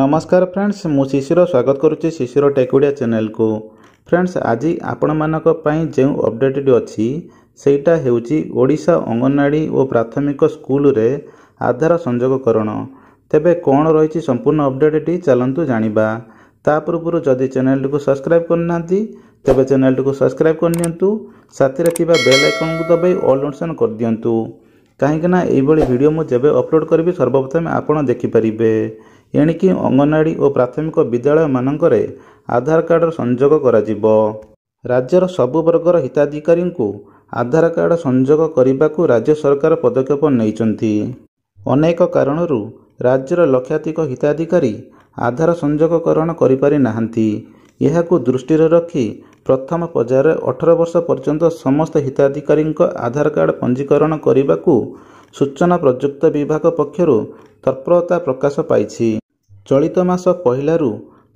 ନମସ୍କାର ଫ୍ରେଣ୍ଡସ୍ ମୁଁ ଶିଶୁର ସ୍ୱାଗତ କରୁଛି ଶିଶୁର ଟେକୁଡ଼ିଆ ଚ୍ୟାନେଲକୁ ଫ୍ରେଣ୍ଡସ୍ ଆଜି ଆପଣମାନଙ୍କ ପାଇଁ ଯେଉଁ ଅପଡ଼େଟ୍ ଅଛି ସେଇଟା ହେଉଛି ଓଡ଼ିଶା ଅଙ୍ଗନୱାଡ଼ି ଓ ପ୍ରାଥମିକ ସ୍କୁଲରେ ଆଧାର ସଂଯୋଗକରଣ ତେବେ କ'ଣ ରହିଛି ସମ୍ପୂର୍ଣ୍ଣ ଅପଡ଼େଟ୍ଟି ଚାଲନ୍ତୁ ଜାଣିବା ତା ପୂର୍ବରୁ ଯଦି ଚ୍ୟାନେଲଟିକୁ ସବସ୍କ୍ରାଇବ୍ କରିନାହାନ୍ତି ତେବେ ଚ୍ୟାନେଲଟିକୁ ସବସ୍କ୍ରାଇବ୍ କରିନିଅନ୍ତୁ ସାଥିରେ ଥିବା ବେଲ୍ ଆଇକନ୍କୁ ଦବାଇ ଅଲ୍ ନୋଟିସନ୍ କରିଦିଅନ୍ତୁ କାହିଁକି ନା ଏହିଭଳି ଭିଡ଼ିଓ ମୁଁ ଯେବେ ଅପଲୋଡ଼ କରିବି ସର୍ବପ୍ରଥମେ ଆପଣ ଦେଖିପାରିବେ ଏଣିକି ଅଙ୍ଗନବାଡ଼ି ଓ ପ୍ରାଥମିକ ବିଦ୍ୟାଳୟମାନଙ୍କରେ ଆଧାର କାର୍ଡ଼ର ସଂଯୋଗ କରାଯିବ ରାଜ୍ୟର ସବୁ ବର୍ଗର ହିତାଧିକାରୀଙ୍କୁ ଆଧାର କାର୍ଡ଼ ସଂଯୋଗ କରିବାକୁ ରାଜ୍ୟ ସରକାର ପଦକ୍ଷେପ ନେଇଛନ୍ତି ଅନେକ କାରଣରୁ ରାଜ୍ୟର ଲକ୍ଷାଧିକ ହିତାଧିକାରୀ ଆଧାର ସଂଯୋଗକରଣ କରିପାରି ନାହାନ୍ତି ଏହାକୁ ଦୃଷ୍ଟିରେ ରଖି ପ୍ରଥମ ପର୍ଯ୍ୟାୟରେ ଅଠର ବର୍ଷ ପର୍ଯ୍ୟନ୍ତ ସମସ୍ତ ହିତାଧିକାରୀଙ୍କ ଆଧାର କାର୍ଡ଼ ପଞ୍ଜୀକରଣ କରିବାକୁ ସୂଚନା ପ୍ରଯୁକ୍ତି ବିଭାଗ ପକ୍ଷରୁ ତତ୍ପରତା ପ୍ରକାଶ ପାଇଛି ଚଳିତ ମାସ ପହିଲାରୁ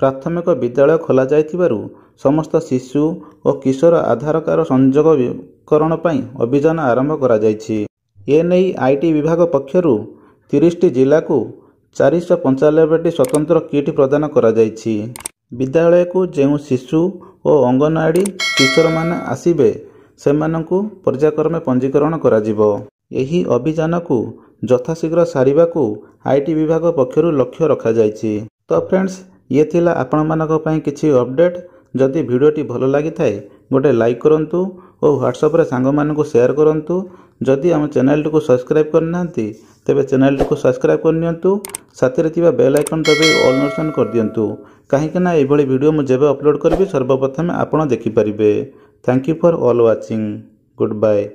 ପ୍ରାଥମିକ ବିଦ୍ୟାଳୟ ଖୋଲାଯାଇଥିବାରୁ ସମସ୍ତ ଶିଶୁ ଓ କିଶୋର ଆଧାର କାର୍ଡ଼ ସଂଯୋଗକରଣ ପାଇଁ ଅଭିଯାନ ଆରମ୍ଭ କରାଯାଇଛି ଏନେଇ ଆଇ ଟି ବିଭାଗ ପକ୍ଷରୁ ତିରିଶଟି ଜିଲ୍ଲାକୁ ଚାରିଶହ ପଞ୍ଚାନବେଟି ସ୍ୱତନ୍ତ୍ର କିଟ୍ ପ୍ରଦାନ କରାଯାଇଛି ବିଦ୍ୟାଳୟକୁ ଯେଉଁ ଶିଶୁ ଓ ଅଙ୍ଗନୱାଡ଼ି ଟିଚରମାନେ ଆସିବେ ସେମାନଙ୍କୁ ପର୍ଯ୍ୟାୟକ୍ରମେ ପଞ୍ଜୀକରଣ କରାଯିବ ଏହି ଅଭିଯାନକୁ ଯଥାଶୀଘ୍ର ସାରିବାକୁ ଆଇ ଟି ବିଭାଗ ପକ୍ଷରୁ ଲକ୍ଷ୍ୟ ରଖାଯାଇଛି ତ ଫ୍ରେଣ୍ଡସ୍ ଇଏ ଥିଲା ଆପଣମାନଙ୍କ ପାଇଁ କିଛି ଅପଡ଼େଟ୍ ଯଦି ଭିଡ଼ିଓଟି ଭଲ ଲାଗିଥାଏ ଗୋଟେ ଲାଇକ୍ କରନ୍ତୁ ଓ ହ୍ଵାଟ୍ସଆପ୍ରେ ସାଙ୍ଗମାନଙ୍କୁ ସେୟାର କରନ୍ତୁ ଯଦି ଆମ ଚ୍ୟାନେଲ୍ଟିକୁ ସବସ୍କ୍ରାଇବ୍ କରିନାହାନ୍ତି ତେବେ ଚ୍ୟାନେଲ୍ଟିକୁ ସବସ୍କ୍ରାଇବ୍ କରିନିଅନ୍ତୁ ସାଥିରେ ଥିବା ବେଲ୍ ଆଇକନ୍ ଦେବି ଅଲ୍ ନୋଟିସନ୍ କରିଦିଅନ୍ତୁ କାହିଁକି ନା ଏଭଳି ଭିଡ଼ିଓ ମୁଁ ଯେବେ ଅପଲୋଡ଼୍ କରିବି ସର୍ବପ୍ରଥମେ ଆପଣ ଦେଖିପାରିବେ thank you for all watching good bye